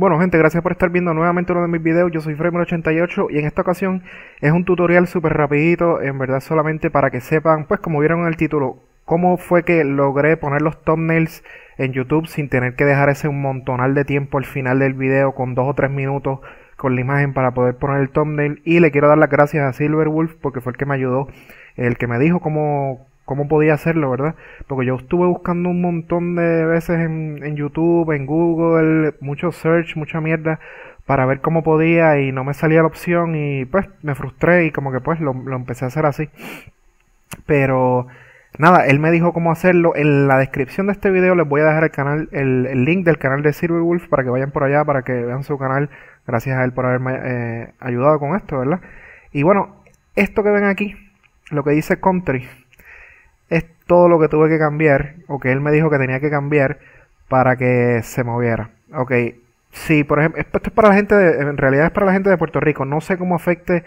Bueno gente, gracias por estar viendo nuevamente uno de mis videos, yo soy Framer88 y en esta ocasión es un tutorial súper rapidito, en verdad solamente para que sepan, pues como vieron en el título, cómo fue que logré poner los thumbnails en YouTube sin tener que dejar ese un montonal de tiempo al final del video con dos o tres minutos con la imagen para poder poner el thumbnail y le quiero dar las gracias a Silverwolf porque fue el que me ayudó, el que me dijo cómo, cómo podía hacerlo, ¿verdad? Porque yo estuve buscando un montón de veces en, YouTube, en Google, mucho search, mucha mierda, para ver cómo podía y no me salía la opción y pues me frustré y como que pues lo, empecé a hacer así. Pero nada, él me dijo cómo hacerlo. En la descripción de este video les voy a dejar el canal, el, link del canal de Silverwolf para que vayan por allá, para que vean su canal. Gracias a él por haberme eh, ayudado con esto, ¿verdad? Y bueno, esto que ven aquí, lo que dice country, todo lo que tuve que cambiar o que él me dijo que tenía que cambiar para que se moviera. Ok, si por ejemplo, esto es para la gente, de, en realidad es para la gente de Puerto Rico, no sé cómo afecte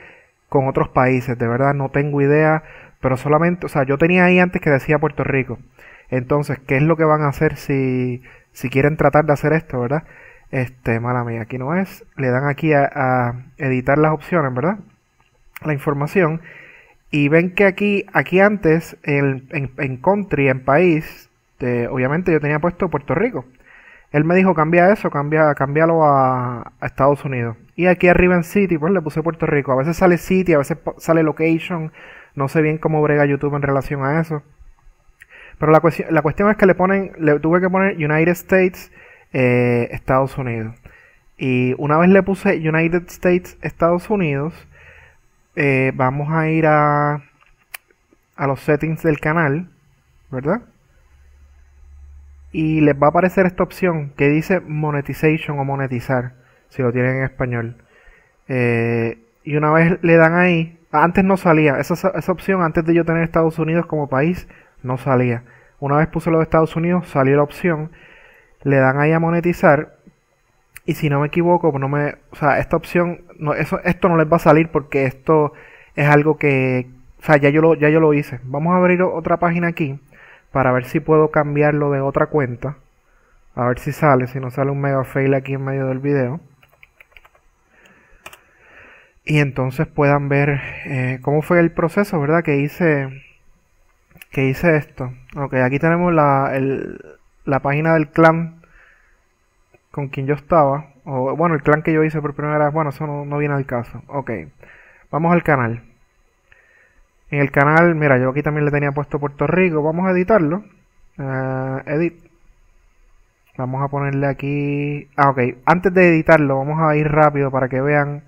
con otros países, de verdad no tengo idea, pero solamente, o sea, yo tenía ahí antes que decía Puerto Rico. Entonces, ¿qué es lo que van a hacer si, si quieren tratar de hacer esto, verdad? Este, mala mía, aquí no es. Le dan aquí a editar las opciones, ¿verdad? La información y ven que aquí, aquí antes, en, country, en país, obviamente yo tenía puesto Puerto Rico. Él me dijo, cambia eso, cambia, cámbialo a, Estados Unidos. Y aquí arriba en City, pues le puse Puerto Rico. A veces sale City, a veces sale Location. No sé bien cómo brega YouTube en relación a eso. Pero la, cuestión, es que le ponen, le tuve que poner United States, eh, Estados Unidos. Y una vez le puse United States, Estados Unidos, eh, vamos a ir a, a los settings del canal, ¿verdad? Y les va a aparecer esta opción que dice monetization o monetizar, si lo tienen en español. Eh, y una vez le dan ahí, antes no salía, esa, esa opción antes de yo tener Estados Unidos como país, no salía. Una vez puse los Estados Unidos, salió la opción, le dan ahí a monetizar y si no me equivoco, pues no me, o sea, esta opción, no, eso, esto no les va a salir porque esto es algo que, o sea, ya yo, lo, ya yo lo hice. Vamos a abrir otra página aquí para ver si puedo cambiarlo de otra cuenta. A ver si sale, si no sale un mega fail aquí en medio del video. Y entonces puedan ver eh, cómo fue el proceso, ¿verdad? Que hice, que hice esto. Ok, aquí tenemos la, la página del clan con quien yo estaba, o bueno, el clan que yo hice por primera vez, bueno, eso no, viene al caso. Ok, vamos al canal. En el canal, mira, yo aquí también le tenía puesto Puerto Rico, vamos a editarlo. Eh, edit. Vamos a ponerle aquí... Ah, ok, antes de editarlo, vamos a ir rápido para que vean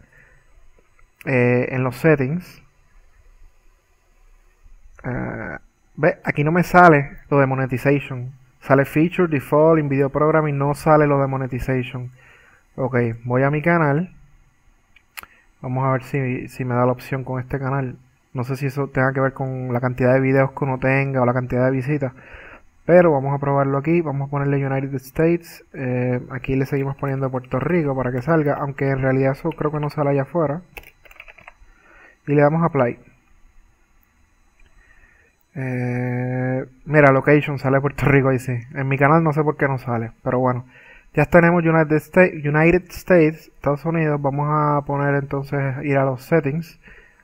eh, en los settings. Eh, ve, aquí no me sale lo de monetization Sale feature, default, in video programming, no sale lo de monetization. Ok, voy a mi canal. Vamos a ver si, me da la opción con este canal. No sé si eso tenga que ver con la cantidad de videos que uno tenga o la cantidad de visitas. Pero vamos a probarlo aquí. Vamos a ponerle United States. Eh, aquí le seguimos poniendo Puerto Rico para que salga. Aunque en realidad eso creo que no sale allá afuera. Y le damos Apply. Eh, mira, Location sale Puerto Rico y sí. En mi canal no sé por qué no sale, pero bueno. Ya tenemos United, States, United States, Estados Unidos. Vamos a poner entonces, ir a los settings.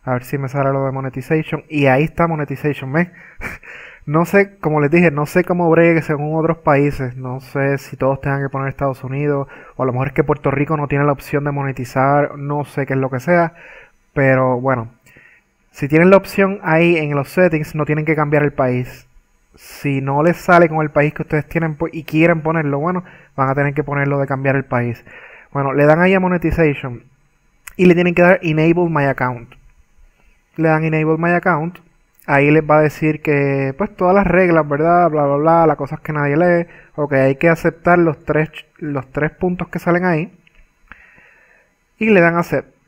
A ver si me sale lo de monetization. Y ahí está monetization, ¿ves? no sé, como les dije, no sé cómo bregue según otros países. No sé si todos tengan que poner Estados Unidos. O a lo mejor es que Puerto Rico no tiene la opción de monetizar. No sé qué es lo que sea. Pero bueno, si tienen la opción ahí en los settings, no tienen que cambiar el país. Si no les sale con el país que ustedes tienen y quieren ponerlo, bueno, van a tener que ponerlo de cambiar el país. Bueno, le dan ahí a Monetization y le tienen que dar Enable My Account. Le dan Enable My Account. Ahí les va a decir que, pues, todas las reglas, ¿verdad? Bla, bla, bla, las cosas que nadie lee. Ok, hay que aceptar los tres, los tres puntos que salen ahí. Y le dan aceptar.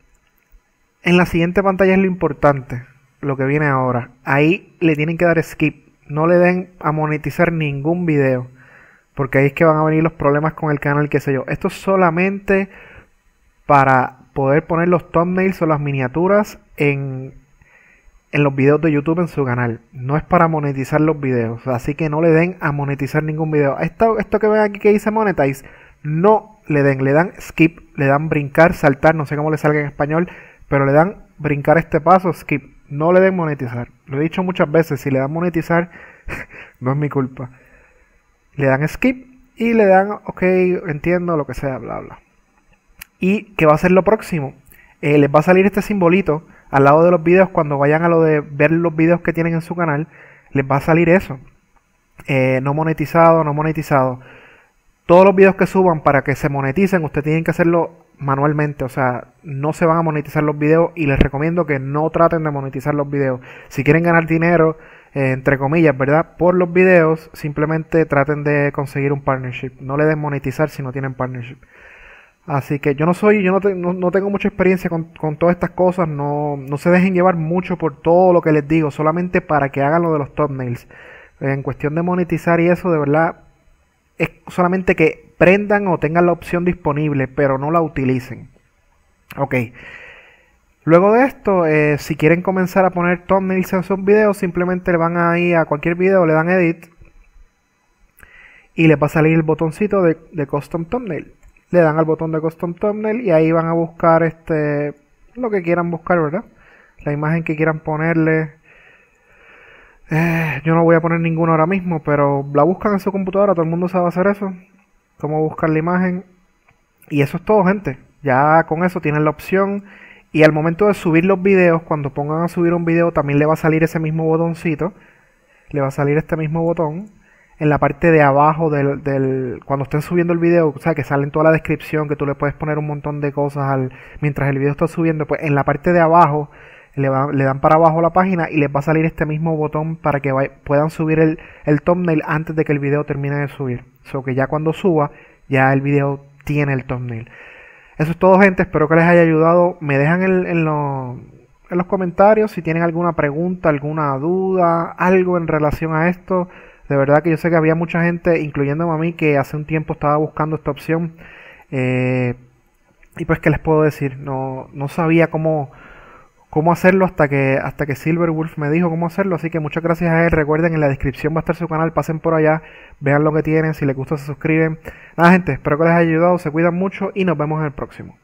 En la siguiente pantalla es lo importante, lo que viene ahora. Ahí le tienen que dar skip. No le den a monetizar ningún video. Porque ahí es que van a venir los problemas con el canal, qué sé yo. Esto es solamente para poder poner los thumbnails o las miniaturas en, los videos de YouTube en su canal. No es para monetizar los videos. Así que no le den a monetizar ningún video. Esto, esto que ven aquí que dice monetize, no le den. Le dan skip, le dan brincar, saltar, no sé cómo le salga en español pero le dan brincar este paso, skip. No le den monetizar. Lo he dicho muchas veces, si le dan monetizar, no es mi culpa. Le dan skip y le dan, ok, entiendo lo que sea, bla, bla. ¿Y qué va a ser lo próximo? Eh, les va a salir este simbolito al lado de los videos cuando vayan a lo de ver los videos que tienen en su canal. Les va a salir eso. Eh, no monetizado, no monetizado. Todos los videos que suban para que se moneticen, ustedes tienen que hacerlo manualmente, o sea, no se van a monetizar los videos y les recomiendo que no traten de monetizar los videos. Si quieren ganar dinero, eh, entre comillas, ¿verdad? Por los videos, simplemente traten de conseguir un partnership. No le den monetizar si no tienen partnership. Así que yo no soy, yo no, tengo mucha experiencia con, con, todas estas cosas, no, no se dejen llevar mucho por todo lo que les digo, solamente para que hagan lo de los thumbnails. En cuestión de monetizar y eso, de verdad, es solamente que prendan o tengan la opción disponible, pero no la utilicen. Ok. Luego de esto, eh, si quieren comenzar a poner thumbnails en sus videos, simplemente le van a ir a cualquier video, le dan edit y le va a salir el botoncito de, de custom thumbnail. Le dan al botón de custom thumbnail y ahí van a buscar este lo que quieran buscar, ¿verdad? La imagen que quieran ponerle, eh, yo no voy a poner ninguno ahora mismo, pero la buscan en su computadora, todo el mundo sabe hacer eso. Cómo buscar la imagen. Y eso es todo, gente. Ya con eso tienen la opción. Y al momento de subir los videos, cuando pongan a subir un video, también le va a salir ese mismo botoncito. Le va a salir este mismo botón. En la parte de abajo del, cuando estén subiendo el video, o sea, que sale en toda la descripción, que tú le puedes poner un montón de cosas al, mientras el video está subiendo, pues en la parte de abajo le, dan para abajo la página y les va a salir este mismo botón para que puedan subir el, el, thumbnail antes de que el video termine de subir. O so que ya cuando suba, ya el video tiene el thumbnail. Eso es todo, gente. Espero que les haya ayudado. Me dejan en, los comentarios si tienen alguna pregunta, alguna duda, algo en relación a esto. De verdad que yo sé que había mucha gente, incluyéndome a mí, que hace un tiempo estaba buscando esta opción. Eh, y pues, ¿qué les puedo decir? No, no sabía cómo cómo hacerlo hasta que, hasta que Silverwolf me dijo cómo hacerlo. Así que muchas gracias a él. Recuerden, en la descripción va a estar su canal. Pasen por allá, vean lo que tienen. Si les gusta, se suscriben. Nada, gente, espero que les haya ayudado. Se cuidan mucho y nos vemos en el próximo.